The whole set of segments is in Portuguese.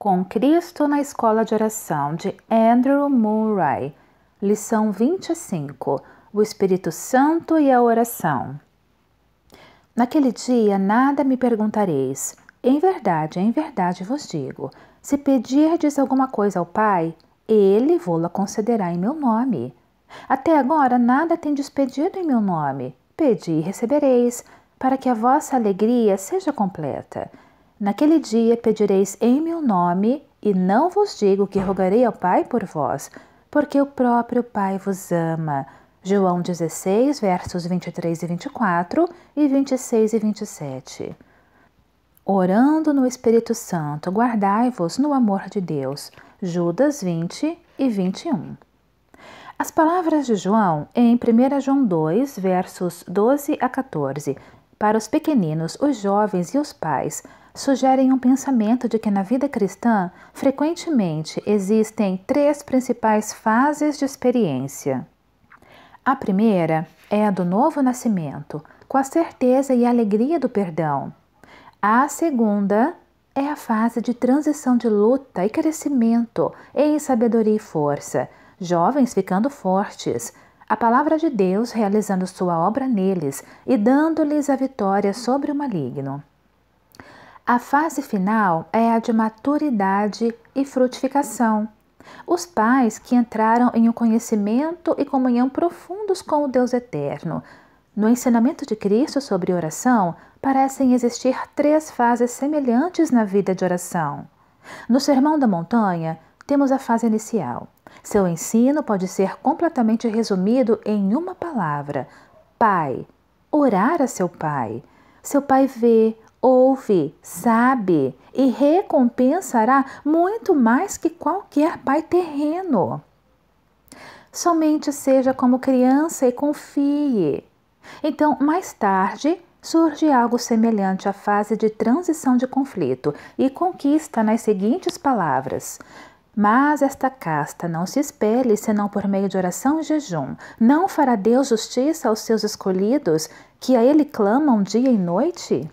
Com Cristo na Escola de Oração de Andrew Murray, lição 25: O Espírito Santo e a Oração. Naquele dia nada me perguntareis. Em verdade, em verdade vos digo: se pedirdes alguma coisa ao Pai, Ele vou la concederá em meu nome. Até agora nada tendes pedido em meu nome. Pedi e recebereis, para que a vossa alegria seja completa. Naquele dia pedireis em meu nome, e não vos digo que rogarei ao Pai por vós, porque o próprio Pai vos ama. João 16, versos 23 e 24 e 26 e 27. Orando no Espírito Santo, guardai-vos no amor de Deus. Judas 20 e 21. As palavras de João em 1 João 2, versos 12 a 14, para os pequeninos, os jovens e os pais, sugerem um pensamento de que na vida cristã, frequentemente existem três principais fases de experiência. A primeira é a do novo nascimento, com a certeza e a alegria do perdão. A segunda é a fase de transição de luta e crescimento em sabedoria e força, jovens ficando fortes, a palavra de Deus realizando sua obra neles e dando-lhes a vitória sobre o maligno. A fase final é a de maturidade e frutificação. Os pais que entraram em um conhecimento e comunhão profundos com o Deus eterno. No ensinamento de Cristo sobre oração, parecem existir três fases semelhantes na vida de oração. No Sermão da Montanha, temos a fase inicial. Seu ensino pode ser completamente resumido em uma palavra: Pai. Orar a seu Pai. Seu Pai vê, ouve, sabe e recompensará muito mais que qualquer pai terreno. Somente seja como criança e confie. Então, mais tarde, surge algo semelhante à fase de transição de conflito e conquista nas seguintes palavras: mas esta casta não se espelhe senão por meio de oração e jejum. Não fará Deus justiça aos seus escolhidos, que a Ele clamam dia e noite?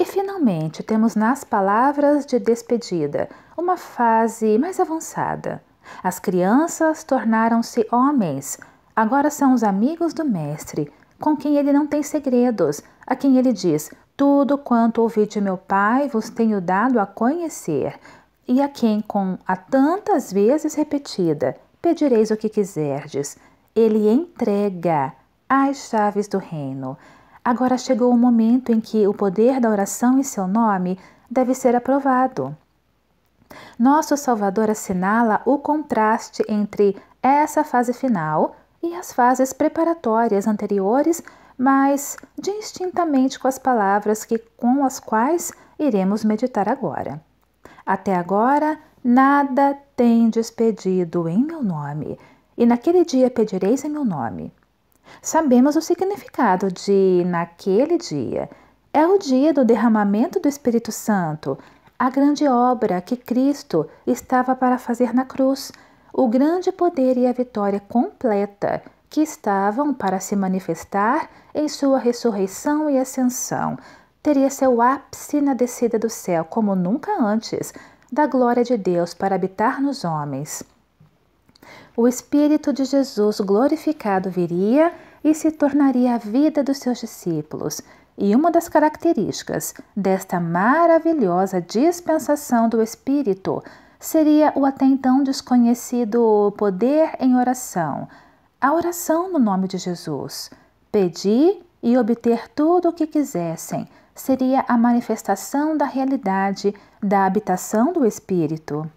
E finalmente, temos nas palavras de despedida uma fase mais avançada. As crianças tornaram-se homens, agora são os amigos do Mestre, com quem ele não tem segredos, a quem ele diz: Tudo quanto ouvi de meu Pai vos tenho dado a conhecer, e a quem, com a tantas vezes repetida, pedireis o que quiserdes. Ele entrega as chaves do reino. Agora chegou o momento em que o poder da oração em seu nome deve ser aprovado. Nosso Salvador assinala o contraste entre essa fase final e as fases preparatórias anteriores, mas distintamente com as palavras que com as quais iremos meditar agora. Até agora, nada tendes pedido em meu nome, e naquele dia pedireis em meu nome. Sabemos o significado de naquele dia. É o dia do derramamento do Espírito Santo, a grande obra que Cristo estava para fazer na cruz, o grande poder e a vitória completa que estavam para se manifestar em sua ressurreição e ascensão. Teria seu ápice na descida do céu, como nunca antes, da glória de Deus para habitar nos homens o Espírito de Jesus glorificado viria e se tornaria a vida dos seus discípulos. E uma das características desta maravilhosa dispensação do Espírito seria o até então desconhecido poder em oração, a oração no nome de Jesus. Pedir e obter tudo o que quisessem seria a manifestação da realidade da habitação do Espírito.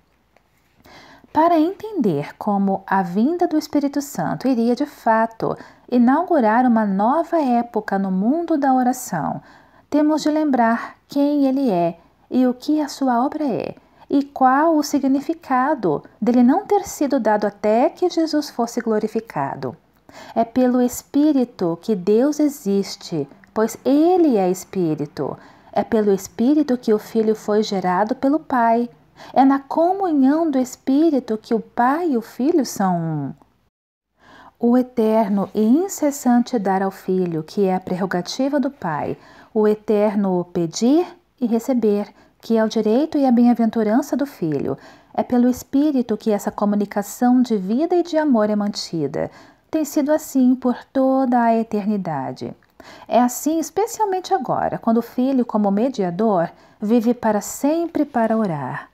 Para entender como a vinda do Espírito Santo iria de fato inaugurar uma nova época no mundo da oração, temos de lembrar quem ele é e o que a sua obra é, e qual o significado dele não ter sido dado até que Jesus fosse glorificado. É pelo Espírito que Deus existe, pois ele é Espírito. É pelo Espírito que o Filho foi gerado pelo Pai é na comunhão do Espírito que o Pai e o Filho são um. O eterno e incessante dar ao Filho, que é a prerrogativa do Pai, o eterno pedir e receber, que é o direito e a bem-aventurança do Filho. É pelo Espírito que essa comunicação de vida e de amor é mantida. Tem sido assim por toda a eternidade. É assim, especialmente agora, quando o Filho, como mediador, vive para sempre para orar.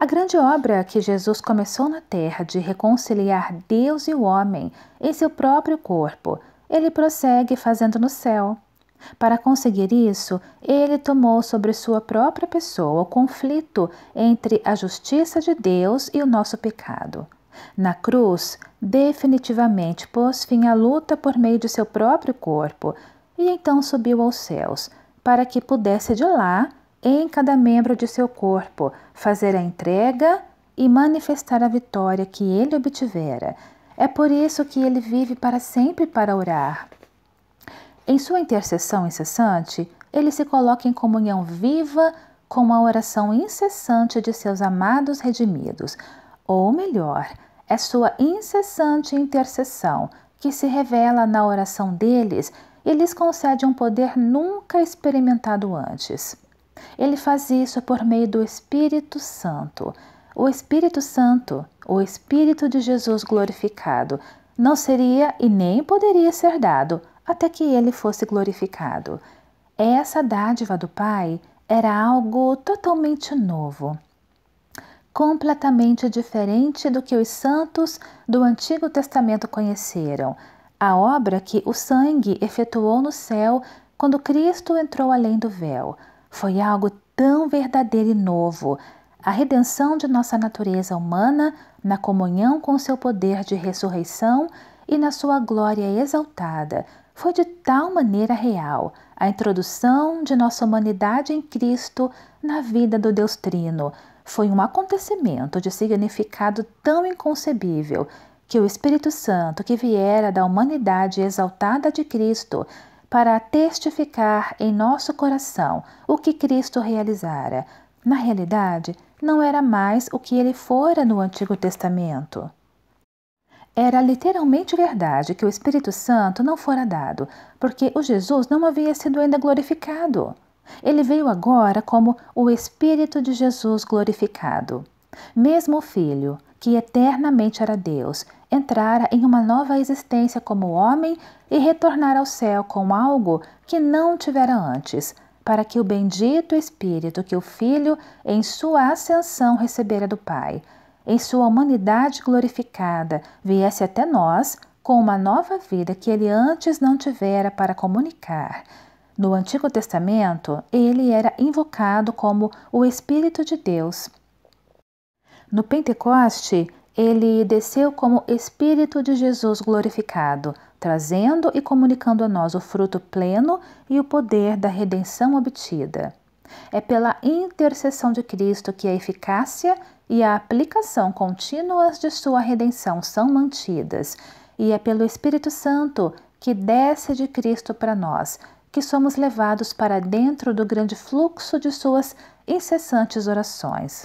A grande obra que Jesus começou na terra de reconciliar Deus e o homem em seu próprio corpo, ele prossegue fazendo no céu. Para conseguir isso, ele tomou sobre sua própria pessoa o conflito entre a justiça de Deus e o nosso pecado. Na cruz, definitivamente pôs fim à luta por meio de seu próprio corpo e então subiu aos céus, para que pudesse de lá em cada membro de seu corpo, fazer a entrega e manifestar a vitória que ele obtivera. É por isso que ele vive para sempre para orar. Em sua intercessão incessante, ele se coloca em comunhão viva com a oração incessante de seus amados redimidos, ou melhor, é sua incessante intercessão que se revela na oração deles e lhes concede um poder nunca experimentado antes. Ele faz isso por meio do Espírito Santo. O Espírito Santo, o Espírito de Jesus glorificado, não seria e nem poderia ser dado até que ele fosse glorificado. Essa dádiva do Pai era algo totalmente novo, completamente diferente do que os santos do Antigo Testamento conheceram, a obra que o sangue efetuou no céu quando Cristo entrou além do véu. Foi algo tão verdadeiro e novo a redenção de nossa natureza humana na comunhão com seu poder de ressurreição e na sua glória exaltada. Foi de tal maneira real a introdução de nossa humanidade em Cristo na vida do Deus Trino. Foi um acontecimento de significado tão inconcebível que o Espírito Santo, que viera da humanidade exaltada de Cristo, para testificar em nosso coração o que Cristo realizara. Na realidade, não era mais o que ele fora no Antigo Testamento. Era literalmente verdade que o Espírito Santo não fora dado, porque o Jesus não havia sido ainda glorificado. Ele veio agora como o Espírito de Jesus glorificado. Mesmo o Filho, que eternamente era Deus, entrara em uma nova existência como homem e retornara ao céu com algo que não tivera antes, para que o bendito Espírito que o Filho, em sua ascensão, recebera do Pai, em sua humanidade glorificada, viesse até nós com uma nova vida que ele antes não tivera para comunicar. No Antigo Testamento, ele era invocado como o Espírito de Deus. No Pentecoste, ele desceu como Espírito de Jesus glorificado, trazendo e comunicando a nós o fruto pleno e o poder da redenção obtida. É pela intercessão de Cristo que a eficácia e a aplicação contínuas de sua redenção são mantidas, e é pelo Espírito Santo que desce de Cristo para nós, que somos levados para dentro do grande fluxo de suas incessantes orações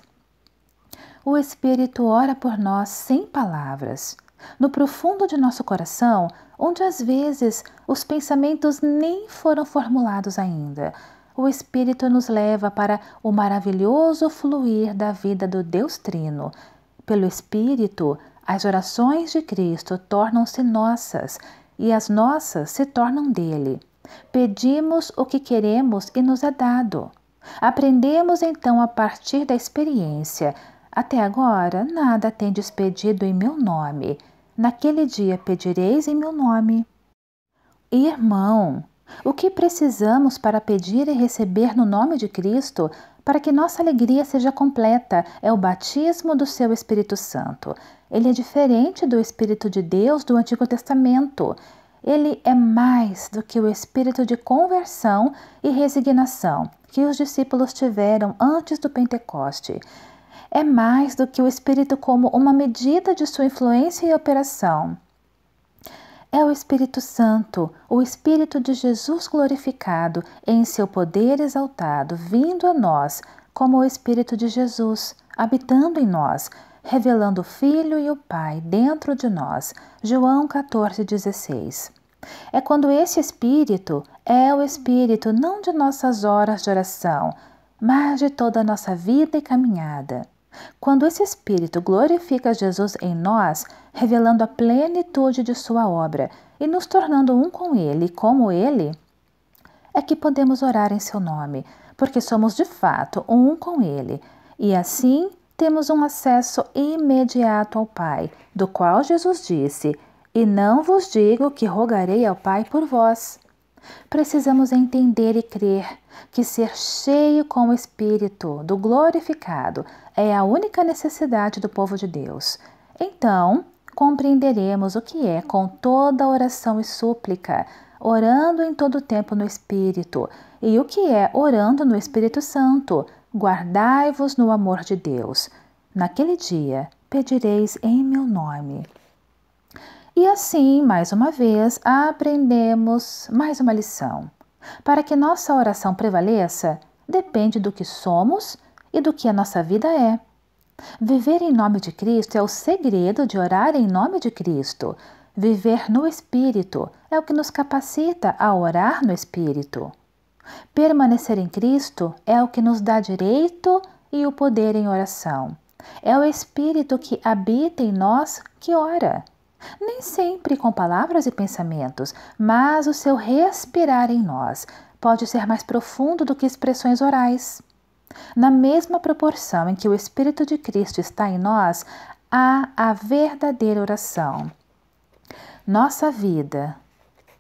o Espírito ora por nós sem palavras, no profundo de nosso coração, onde às vezes os pensamentos nem foram formulados ainda. O Espírito nos leva para o maravilhoso fluir da vida do Deus Trino. Pelo Espírito, as orações de Cristo tornam-se nossas e as nossas se tornam dele. Pedimos o que queremos e nos é dado. Aprendemos então a partir da experiência até agora, nada tendes pedido em meu nome. Naquele dia pedireis em meu nome. Irmão, o que precisamos para pedir e receber no nome de Cristo, para que nossa alegria seja completa, é o batismo do seu Espírito Santo. Ele é diferente do Espírito de Deus do Antigo Testamento. Ele é mais do que o espírito de conversão e resignação que os discípulos tiveram antes do Pentecoste é mais do que o Espírito como uma medida de sua influência e operação. É o Espírito Santo, o Espírito de Jesus glorificado, em seu poder exaltado, vindo a nós, como o Espírito de Jesus, habitando em nós, revelando o Filho e o Pai dentro de nós. João 14,16. É quando esse Espírito é o Espírito não de nossas horas de oração, mas de toda a nossa vida e caminhada. Quando esse Espírito glorifica Jesus em nós, revelando a plenitude de Sua obra e nos tornando um com Ele, como Ele, é que podemos orar em Seu nome, porque somos de fato um com Ele e assim temos um acesso imediato ao Pai, do qual Jesus disse: E não vos digo que rogarei ao Pai por vós. Precisamos entender e crer que ser cheio com o Espírito do glorificado é a única necessidade do povo de Deus. Então, compreenderemos o que é com toda oração e súplica, orando em todo tempo no Espírito, e o que é orando no Espírito Santo. Guardai-vos no amor de Deus. Naquele dia pedireis em meu nome. E assim, mais uma vez, aprendemos mais uma lição. Para que nossa oração prevaleça, depende do que somos e do que a nossa vida é. Viver em nome de Cristo é o segredo de orar em nome de Cristo. Viver no Espírito é o que nos capacita a orar no Espírito. Permanecer em Cristo é o que nos dá direito e o poder em oração. É o Espírito que habita em nós que ora nem sempre com palavras e pensamentos, mas o seu respirar em nós pode ser mais profundo do que expressões orais. Na mesma proporção em que o Espírito de Cristo está em nós, há a verdadeira oração. Nossa vida,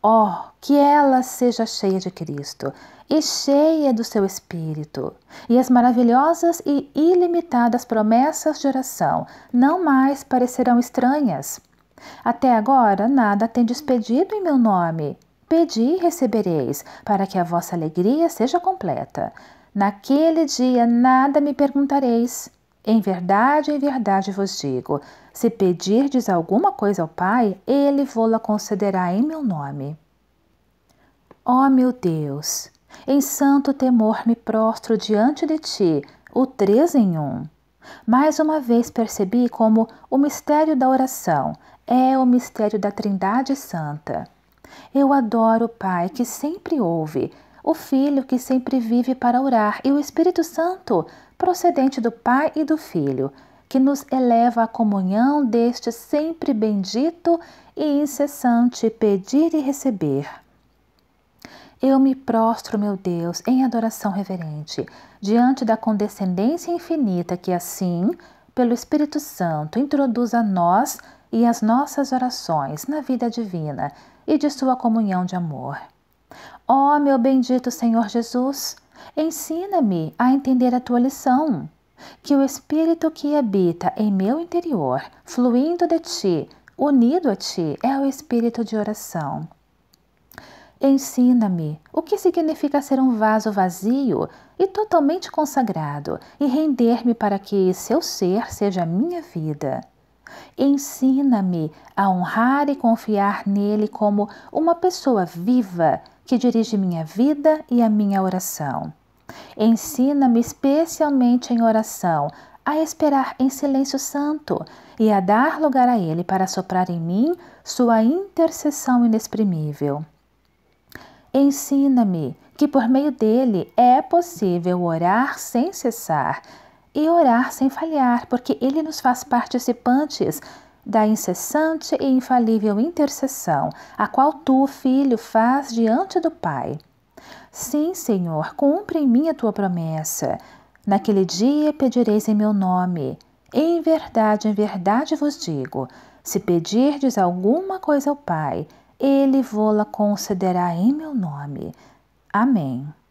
ó, oh, que ela seja cheia de Cristo e cheia do seu Espírito, e as maravilhosas e ilimitadas promessas de oração não mais parecerão estranhas até agora nada tendes pedido em meu nome. Pedi e recebereis, para que a vossa alegria seja completa. Naquele dia nada me perguntareis. Em verdade, em verdade vos digo: se pedirdes alguma coisa ao Pai, ele vô-la concederá em meu nome. Ó oh, meu Deus, em santo temor me prostro diante de ti, o três em um. Mais uma vez percebi como o mistério da oração é o mistério da Trindade Santa. Eu adoro o Pai que sempre ouve, o Filho que sempre vive para orar e o Espírito Santo, procedente do Pai e do Filho, que nos eleva à comunhão deste sempre bendito e incessante pedir e receber. Eu me prostro, meu Deus, em adoração reverente, diante da condescendência infinita que assim, pelo Espírito Santo, introduz a nós e as nossas orações na vida divina e de sua comunhão de amor. Ó oh, meu bendito Senhor Jesus, ensina-me a entender a tua lição. Que o Espírito que habita em meu interior, fluindo de ti, unido a ti, é o Espírito de oração. Ensina-me o que significa ser um vaso vazio e totalmente consagrado e render-me para que seu ser seja minha vida. Ensina-me a honrar e confiar nele como uma pessoa viva que dirige minha vida e a minha oração. Ensina-me, especialmente em oração, a esperar em silêncio santo e a dar lugar a Ele para soprar em mim sua intercessão inexprimível. Ensina-me que por meio dele é possível orar sem cessar e orar sem falhar, porque ele nos faz participantes da incessante e infalível intercessão, a qual tu, filho, faz diante do Pai. Sim, Senhor, cumpre em mim a tua promessa. Naquele dia pedireis em meu nome. Em verdade, em verdade vos digo: se pedirdes alguma coisa ao Pai, ele vô-la concederá em meu nome. Amém.